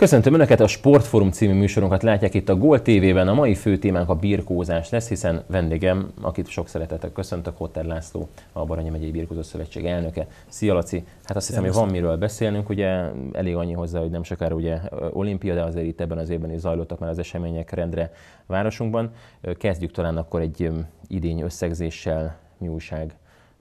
Köszöntöm Önöket, a Sportforum című műsorunkat látják itt a Gol TV-ben. A mai fő témánk a birkózás lesz, hiszen vendégem, akit sok szeretettel köszöntök, Hotter László, a Baranya megyei Birkózó Szövetség elnöke. Szia Laci! Hát azt hiszem, hogy van miről beszélnünk, ugye elég annyi hozzá, hogy nem sokára ugye olimpia, de azért itt ebben az évben is zajlottak már az események rendre városunkban. Kezdjük talán akkor egy idény összegzéssel, mi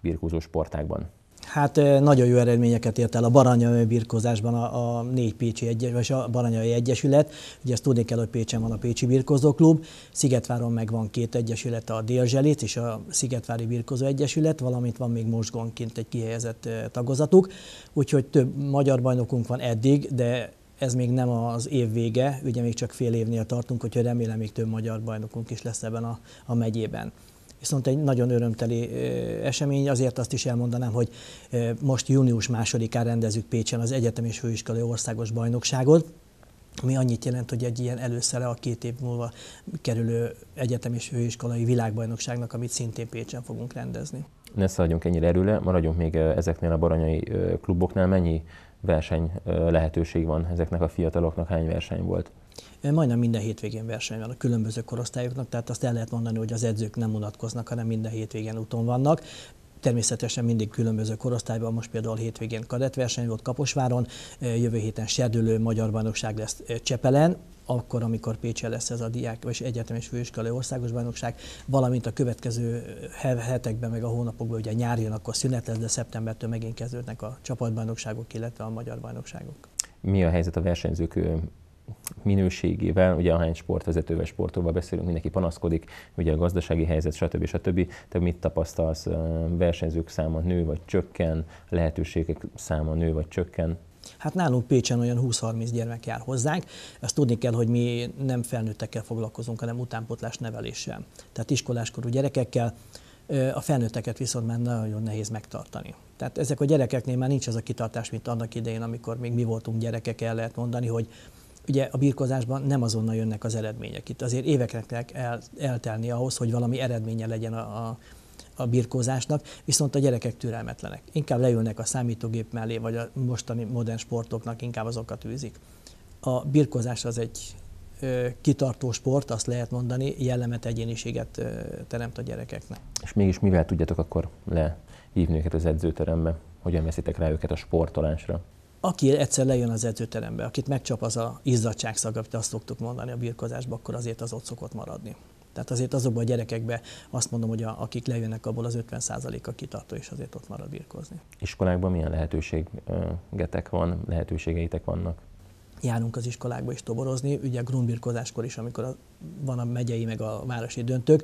birkózó sportákban. Hát nagyon jó eredményeket ért el a baranyai birkózásban a, a négy Pécsi egyes, vagy a Baranyai Egyesület. Ugye ezt tudni kell, hogy Pécsen van a Pécsi Birkózóklub, Szigetváron meg van két egyesület, a Délzselét és a Szigetvári Birkózó Egyesület, valamint van még mosgonként egy kihelyezett tagozatuk. Úgyhogy több magyar bajnokunk van eddig, de ez még nem az év vége, ugye még csak fél évnél tartunk, hogy remélem még több magyar bajnokunk is lesz ebben a, a megyében viszont egy nagyon örömteli esemény, azért azt is elmondanám, hogy most június másodikán rendezzük Pécsen az Egyetem és Főiskolai Országos Bajnokságot, ami annyit jelent, hogy egy ilyen előszere a két év múlva kerülő egyetem és főiskolai világbajnokságnak, amit szintén Pécsen fogunk rendezni. Ne szálljunk ennyire erőle, maradjunk még ezeknél a baranyai kluboknál. Mennyi verseny lehetőség van ezeknek a fiataloknak, hány verseny volt? Majdnem minden hétvégén verseny van a különböző korosztályoknak, tehát azt el lehet mondani, hogy az edzők nem unatkoznak, hanem minden hétvégén úton vannak. Természetesen mindig különböző korosztályban, most például hétvégén kadettverseny volt Kaposváron, jövő héten serdülő magyar bajnokság lesz Csepelen, akkor, amikor Pécse lesz ez a diák, vagy egyetem és főiskolai országos bajnokság, valamint a következő hetekben, meg a hónapokban, ugye nyár jön, akkor szünet lesz, de szeptembertől megint kezdődnek a csapatbajnokságok, illetve a magyar bajnokságok. Mi a helyzet a versenyzők minőségével, ugye ahány sportvezetővel, sportóval beszélünk, mindenki panaszkodik, ugye a gazdasági helyzet, stb. stb. Te mit tapasztalsz, versenyzők száma nő vagy csökken, lehetőségek száma nő vagy csökken? Hát nálunk Pécsen olyan 20-30 gyermek jár hozzánk. Ezt tudni kell, hogy mi nem felnőttekkel foglalkozunk, hanem utánpotlás neveléssel. Tehát iskoláskorú gyerekekkel, a felnőtteket viszont már nagyon nehéz megtartani. Tehát ezek a gyerekeknél már nincs az a kitartás, mint annak idején, amikor még mi voltunk gyerekek, el lehet mondani, hogy ugye a birkozásban nem azonnal jönnek az eredmények. Itt azért éveknek el, eltelni ahhoz, hogy valami eredménye legyen a, a, a birkózásnak, viszont a gyerekek türelmetlenek. Inkább leülnek a számítógép mellé, vagy a mostani modern sportoknak inkább azokat űzik. A birkózás az egy ö, kitartó sport, azt lehet mondani, jellemet, egyéniséget ö, teremt a gyerekeknek. És mégis mivel tudjátok akkor lehívni őket az edzőterembe? Hogyan veszitek rá őket a sportolásra? aki egyszer lejön az edzőterembe, akit megcsap az a izzadságszag, amit azt szoktuk mondani a birkozásban, akkor azért az ott szokott maradni. Tehát azért azokban a gyerekekben azt mondom, hogy a, akik lejönnek abból az 50 a kitartó, és azért ott marad birkozni. Iskolákban milyen lehetőségetek van, lehetőségeitek vannak? járunk az iskolákba is toborozni, ugye a grundbirkózáskor is, amikor a, van a megyei meg a városi döntők,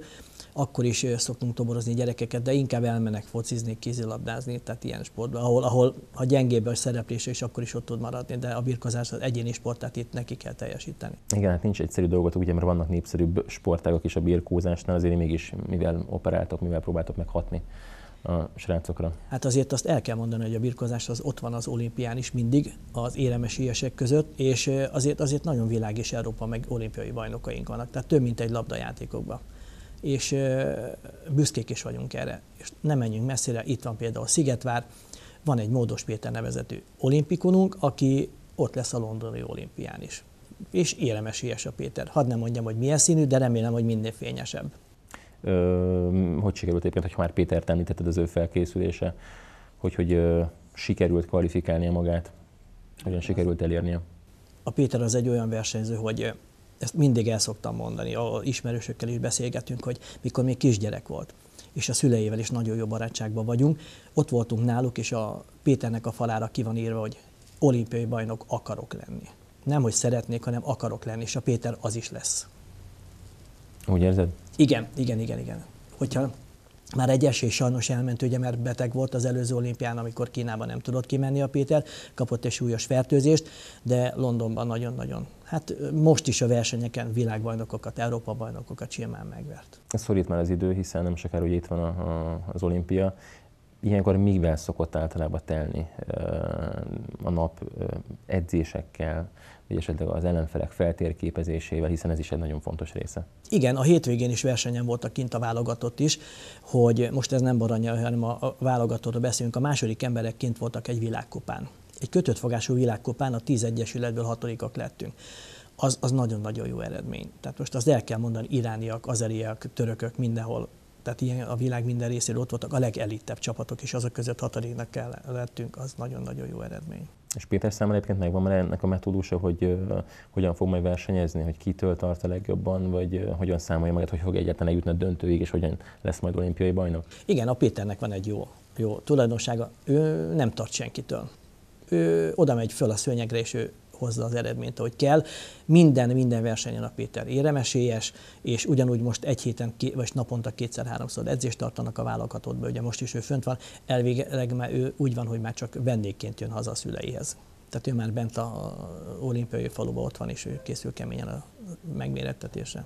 akkor is szoktunk toborozni gyerekeket, de inkább elmenek focizni, kézilabdázni, tehát ilyen sportban, ahol, ahol a gyengébb a szereplése is akkor is ott tud maradni, de a birkozás az egyéni sport, tehát itt neki kell teljesíteni. Igen, hát nincs egyszerű dolgot, ugye, mert vannak népszerűbb sportágak is a birkózásnál, azért mégis mivel operáltok, mivel próbáltok meghatni a srácokra? Hát azért azt el kell mondani, hogy a birkozás az ott van az olimpián is mindig, az éremes éremesélyesek között, és azért, azért nagyon világ és Európa meg olimpiai bajnokaink vannak, tehát több mint egy labdajátékokban. És büszkék is vagyunk erre. És nem menjünk messzire, itt van például Szigetvár, van egy Módos Péter nevezetű olimpikonunk, aki ott lesz a londoni olimpián is. És éremesélyes a Péter. Hadd nem mondjam, hogy milyen színű, de remélem, hogy minél fényesebb. Hogy sikerült egyébként, ha már Pétert említetted az ő felkészülése, hogy, hogy sikerült kvalifikálnia magát, hogyan sikerült elérnie? A Péter az egy olyan versenyző, hogy ezt mindig el szoktam mondani, a ismerősökkel is beszélgetünk, hogy mikor még kisgyerek volt, és a szüleivel is nagyon jó barátságban vagyunk. Ott voltunk náluk, és a Péternek a falára ki van írva, hogy olimpiai bajnok akarok lenni. Nem, hogy szeretnék, hanem akarok lenni, és a Péter az is lesz. Úgy érzed? Igen, igen, igen, igen. Hogyha már egy esély sajnos elment, ugye, mert beteg volt az előző olimpián, amikor Kínában nem tudott kimenni a Péter, kapott egy súlyos fertőzést, de Londonban nagyon-nagyon, hát most is a versenyeken világbajnokokat, Európa bajnokokat simán megvert. Ez szorít már az idő, hiszen nem sokára, hogy itt van a, a, az olimpia, Ilyenkor mivel szokott általában telni a nap edzésekkel, vagy esetleg az ellenfelek feltérképezésével, hiszen ez is egy nagyon fontos része. Igen, a hétvégén is versenyen voltak kint a válogatott is, hogy most ez nem baranya, hanem a válogatottról beszélünk, a második emberek kint voltak egy világkupán. Egy kötött fogású világkupán a 10 egyesületből hatodikak lettünk az, az nagyon-nagyon jó eredmény. Tehát most azt el kell mondani, irániak, azeriak, törökök, mindenhol tehát ilyen a világ minden részéről ott voltak a legelitebb csapatok, és azok között hatodiknak kell lettünk, az nagyon-nagyon jó eredmény. És Péter számára egyébként megvan már ennek a metódusa, hogy uh, hogyan fog majd versenyezni, hogy kitől tart a legjobban, vagy uh, hogyan számolja magát, hogy fog egyáltalán eljutni a döntőig, és hogyan lesz majd olimpiai bajnok? Igen, a Péternek van egy jó, jó tulajdonsága, ő nem tart senkitől. Ő oda megy föl a szőnyegre, és ő hozza az eredményt, ahogy kell. Minden, minden versenyen a Péter éremesélyes, és ugyanúgy most egy héten, vagy naponta kétszer-háromszor edzést tartanak a válogatottba, ugye most is ő fönt van, elvégleg, már ő úgy van, hogy már csak vendégként jön haza a szüleihez. Tehát ő már bent a olimpiai faluba ott van, és ő készül keményen a megmérettetésre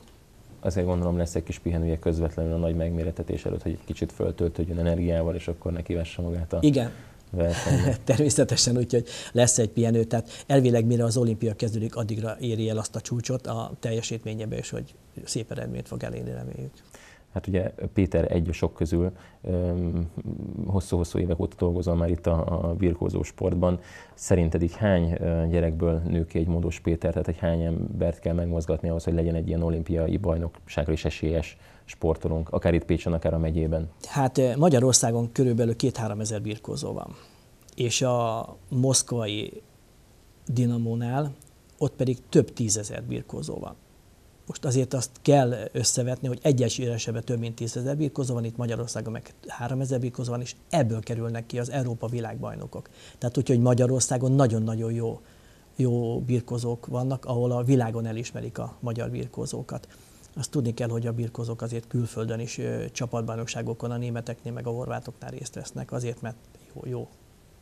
azért gondolom lesz egy kis pihenője közvetlenül a nagy megméretetés előtt, hogy egy kicsit föltöltődjön energiával, és akkor neki kivesse magát a Igen, versenynek. Természetesen, úgyhogy lesz egy pihenő, tehát elvileg mire az olimpia kezdődik, addigra éri el azt a csúcsot a teljesítményebe, és hogy szép eredményt fog elérni, reméljük. Hát ugye Péter egy a sok közül hosszú-hosszú évek óta dolgozol már itt a, a birkózó sportban. Szerinted így hány gyerekből nő ki egy módos Péter, tehát egy hány embert kell megmozgatni ahhoz, hogy legyen egy ilyen olimpiai bajnokságra is esélyes sportolunk, akár itt Pécsen, akár a megyében? Hát Magyarországon körülbelül két 3 ezer birkózó van. És a moszkvai Dinamónál ott pedig több tízezer birkózó van. Most azért azt kell összevetni, hogy egyes éresebre több mint 10 ezer birkozó van, itt Magyarországon meg 3 ezer birkozó van, és ebből kerülnek ki az Európa világbajnokok. Tehát úgyhogy Magyarországon nagyon-nagyon jó, jó birkozók vannak, ahol a világon elismerik a magyar birkozókat. Azt tudni kell, hogy a birkozók azért külföldön is csapatbajnokságokon a németeknél meg a horvátoknál részt vesznek, azért mert jó, jó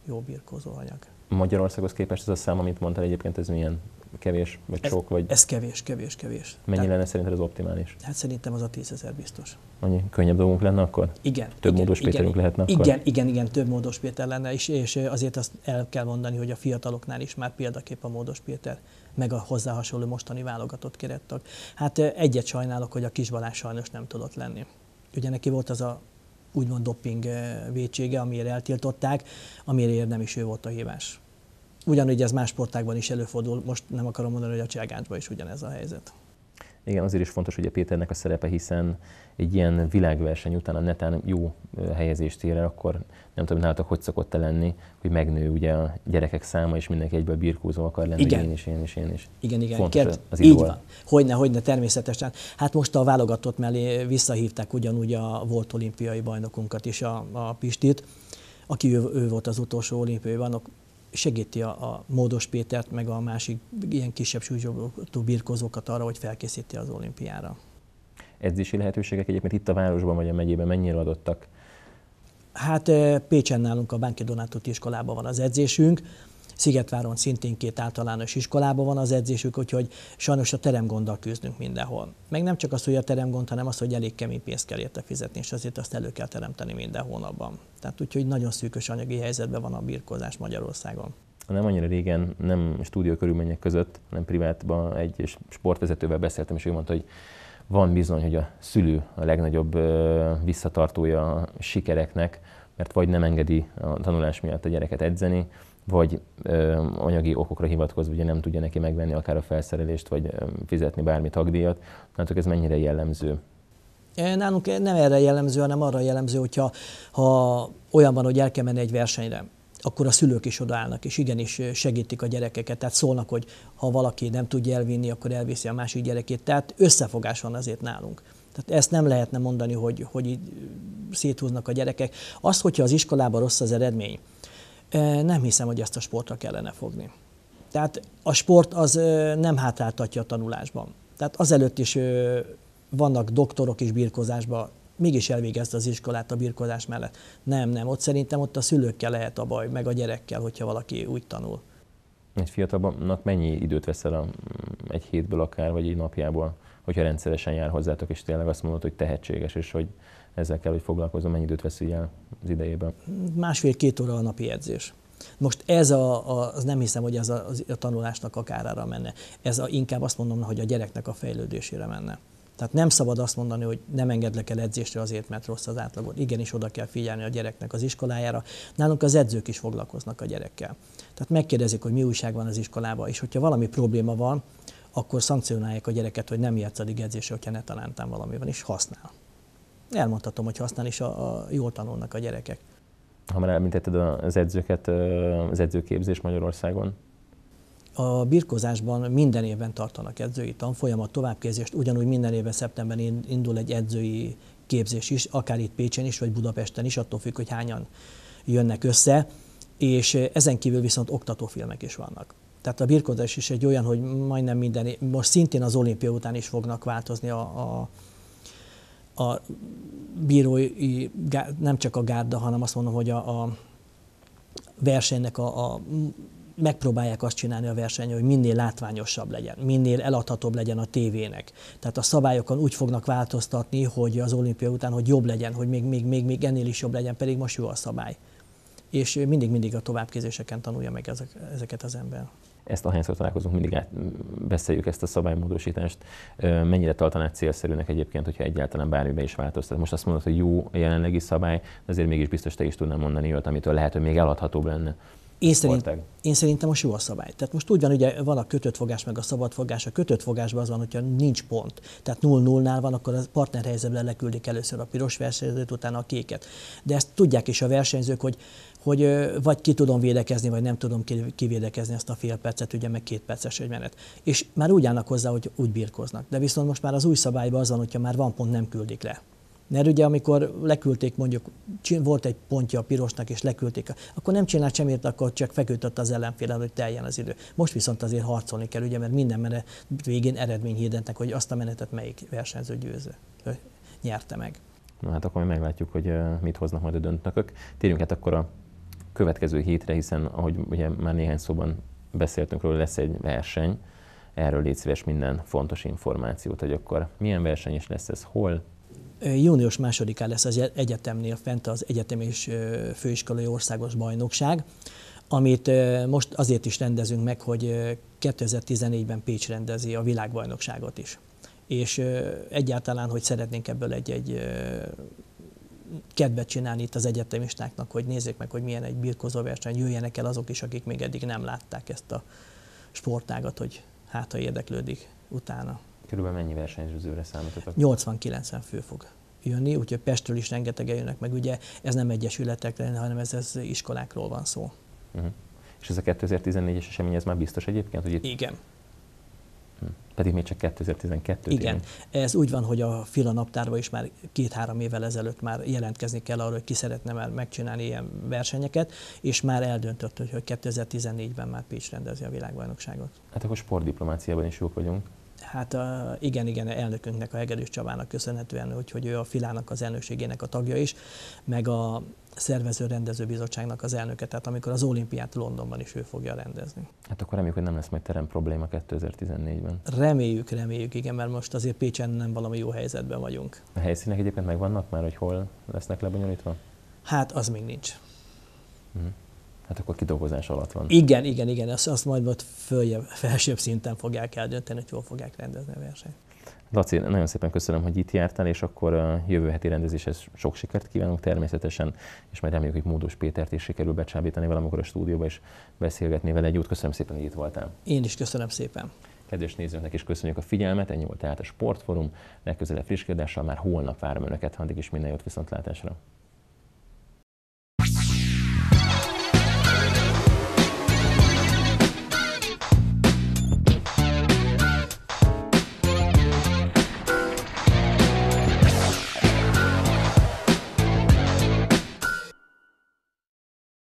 jó birkózó anyag. Magyarországhoz képest ez a szám, amit mondtál egyébként, ez milyen kevés, vagy ez, sok? Vagy... Ez kevés, kevés, kevés. Mennyi Tehát, lenne szerinted az optimális? Hát szerintem az a 10 ezer biztos. Annyi könnyebb dolgunk lenne akkor? Igen. Több igen, módos Péterünk igen, lehetne igen, akkor? Igen, igen, igen, több módos Péter lenne, és, és azért azt el kell mondani, hogy a fiataloknál is már példakép a módos Péter, meg a hozzá hasonló mostani válogatott kerettag. Hát egyet sajnálok, hogy a kisbalás sajnos nem tudott lenni. Ugye neki volt az a úgymond doping eh, vétsége, amiért eltiltották, amiért nem is ő volt a hívás. Ugyanúgy ez más sportágban is előfordul, most nem akarom mondani, hogy a cselgáncsban is ugyanez a helyzet. Igen, azért is fontos ugye Péternek a szerepe, hiszen egy ilyen világverseny után a netán jó helyezést ér el, akkor nem tudom nálatok, hogy szokott -e lenni, hogy megnő ugye a gyerekek száma, és mindenki egyből birkózó akar lenni, igen. én is, én is, én is. Igen, igen. Fontos Kert, az Így van. Hogyne, hogyne, természetesen. Hát most a válogatott mellé visszahívták ugyanúgy a volt olimpiai bajnokunkat is, a, a Pistit, aki ő, ő volt az utolsó olimpiai bajnok, segíti a, a Módos Pétert, meg a másik ilyen kisebb súlyzsogató birkozókat arra, hogy felkészíti az olimpiára. Edzési lehetőségek egyébként itt a városban vagy a megyében mennyire adottak? Hát eh, Pécsen nálunk a Bánki Donátóti iskolában van az edzésünk, Szigetváron szintén két általános iskolában van az edzésük, úgyhogy sajnos a teremgonddal küzdünk mindenhol. Meg nem csak az, hogy a teremgond, hanem az, hogy elég kemény pénzt kell érte fizetni, és azért azt elő kell teremteni minden hónapban. Tehát úgyhogy nagyon szűkös anyagi helyzetben van a birkózás Magyarországon nem annyira régen, nem stúdió körülmények között, hanem privátban egy sportvezetővel beszéltem, és ő mondta, hogy van bizony, hogy a szülő a legnagyobb visszatartója a sikereknek, mert vagy nem engedi a tanulás miatt a gyereket edzeni, vagy ö, anyagi okokra hivatkozva ugye nem tudja neki megvenni akár a felszerelést, vagy ö, fizetni bármi tagdíjat. Látok, ez mennyire jellemző? Nálunk nem erre jellemző, hanem arra jellemző, hogyha ha olyan van, hogy el kell menni egy versenyre, akkor a szülők is odaállnak, és igenis segítik a gyerekeket. Tehát szólnak, hogy ha valaki nem tudja elvinni, akkor elviszi a másik gyerekét. Tehát összefogás van azért nálunk. Tehát ezt nem lehetne mondani, hogy, hogy széthúznak a gyerekek. Az, hogyha az iskolában rossz az eredmény, nem hiszem, hogy ezt a sportra kellene fogni. Tehát a sport az nem hátráltatja a tanulásban. Tehát azelőtt is vannak doktorok is birkozásban, mégis elvégezte az iskolát a birkozás mellett. Nem, nem, ott szerintem ott a szülőkkel lehet a baj, meg a gyerekkel, hogyha valaki úgy tanul. Egy fiatalnak mennyi időt veszel a, egy hétből akár, vagy egy napjából, hogyha rendszeresen jár hozzátok, és tényleg azt mondod, hogy tehetséges, és hogy ezzel kell, hogy foglalkozom, mennyi időt veszi el az idejében. Másfél-két óra a napi edzés. Most ez a, a az nem hiszem, hogy ez a, a tanulásnak a kárára menne. Ez a, inkább azt mondom, hogy a gyereknek a fejlődésére menne. Tehát nem szabad azt mondani, hogy nem engedlek el edzésre azért, mert rossz az átlagod. Igenis oda kell figyelni a gyereknek az iskolájára. Nálunk az edzők is foglalkoznak a gyerekkel. Tehát megkérdezik, hogy mi újság van az iskolában, és hogyha valami probléma van, akkor szankcionálják a gyereket, hogy nem játsz edzésre, hogyha ne talántán valami van, és használ elmondhatom, hogy használ is a, a jól tanulnak a gyerekek. Ha már elmintetted az edzőket, az edzőképzés Magyarországon, a birkozásban minden évben tartanak edzői tanfolyamat, továbbképzést, ugyanúgy minden évben szeptemberben indul egy edzői képzés is, akár itt Pécsen is, vagy Budapesten is, attól függ, hogy hányan jönnek össze, és ezen kívül viszont oktatófilmek is vannak. Tehát a birkozás is egy olyan, hogy majdnem minden, most szintén az olimpia után is fognak változni a, a a bírói, nem csak a gárda, hanem azt mondom, hogy a, a versenynek a, a megpróbálják azt csinálni a versenyen, hogy minél látványosabb legyen, minél eladhatóbb legyen a tévének. Tehát a szabályokon úgy fognak változtatni, hogy az olimpia után, hogy jobb legyen, hogy még, még, még, még ennél is jobb legyen, pedig most jó a szabály. És mindig-mindig a továbbképzéseken tanulja meg ezek, ezeket az ember ezt ahányszor találkozunk, mindig át, beszéljük ezt a szabálymódosítást. Mennyire tartanád célszerűnek egyébként, hogyha egyáltalán bármibe is változtat? Most azt mondod, hogy jó a jelenlegi szabály, de azért mégis biztos te is tudnál mondani olyat, amitől lehet, hogy még eladhatóbb lenne. Én, szerint, én szerintem most jó a szabály. Tehát most van, ugye van a kötött fogás, meg a szabad fogás. A kötött fogásban az van, hogyha nincs pont. Tehát 0-0-nál van, akkor a partnerhelyzetben leküldik először a piros versenyzőt, utána a kéket. De ezt tudják is a versenyzők, hogy hogy vagy ki tudom védekezni, vagy nem tudom kivédekezni ezt a fél percet, ugye meg két perces egy menet. És már úgy állnak hozzá, hogy úgy birkoznak. De viszont most már az új szabályban az van, hogyha már van pont, nem küldik le. Mert ugye amikor leküldték mondjuk, volt egy pontja a pirosnak és leküldték, akkor nem csinált semmit, akkor csak feküdött az ellenfél hogy teljen az idő. Most viszont azért harcolni kell, ugye, mert minden menet végén eredmény hirdetnek, hogy azt a menetet melyik versenyző győző, nyerte meg. Na hát akkor mi meglátjuk, hogy mit hoznak majd a döntnökök. Térjünk hát akkor a következő hétre, hiszen ahogy ugye már néhány szóban beszéltünk róla, lesz egy verseny, erről légy szíves minden fontos információt, hogy akkor milyen verseny is lesz ez, hol, Június másodikán lesz az e- egyetemnél fent az egyetem és főiskolai országos bajnokság, amit most azért is rendezünk meg, hogy 2014-ben Pécs rendezi a világbajnokságot is. És egyáltalán, hogy szeretnénk ebből egy-egy kedvet csinálni itt az egyetemistáknak, hogy nézzék meg, hogy milyen egy verseny, jöjjenek el azok is, akik még eddig nem látták ezt a sportágat, hogy hát ha érdeklődik utána. Körülbelül mennyi versenyzőre számítottak? 80-90 fő fog jönni, úgyhogy Pestről is rengetegen jönnek meg. Ugye ez nem egyesületek lenne, hanem ez, ez iskolákról van szó. Uh-huh. És ez a 2014-es esemény, ez már biztos egyébként? Hogy itt... Igen pedig még csak 2012 Igen, éven. ez úgy van, hogy a Fila naptárban is már két-három évvel ezelőtt már jelentkezni kell arra, hogy ki szeretne már megcsinálni ilyen versenyeket, és már eldöntött, hogy 2014-ben már Pécs rendezi a világbajnokságot. Hát akkor sportdiplomáciában is jók vagyunk. Hát a, igen, igen, elnökünknek, a Hegedűs Csabának köszönhetően, hogy, hogy ő a Filának az elnökségének a tagja is, meg a szervező rendezőbizottságnak az elnöke, tehát amikor az olimpiát Londonban is ő fogja rendezni. Hát akkor reméljük, hogy nem lesz majd terem probléma 2014-ben. Reméljük, reméljük, igen, mert most azért Pécsen nem valami jó helyzetben vagyunk. A helyszínek egyébként megvannak már, hogy hol lesznek lebonyolítva? Hát az még nincs. Mhm. Hát akkor kidolgozás alatt van. Igen, igen, igen, azt, azt majd ott följebb, felsőbb szinten fogják eldönteni, hogy hol fogják rendezni a versenyt. Laci, nagyon szépen köszönöm, hogy itt jártál, és akkor a jövő heti rendezéshez sok sikert kívánunk természetesen, és majd reméljük, hogy Módos Pétert is sikerül becsábítani valamikor a stúdióba, és beszélgetni vele egy út. Köszönöm szépen, hogy itt voltál. Én is köszönöm szépen. Kedves nézőknek is köszönjük a figyelmet, ennyi volt tehát a Sportforum, legközelebb friss kérdéssel már holnap várom Önöket, addig is minden jót viszontlátásra.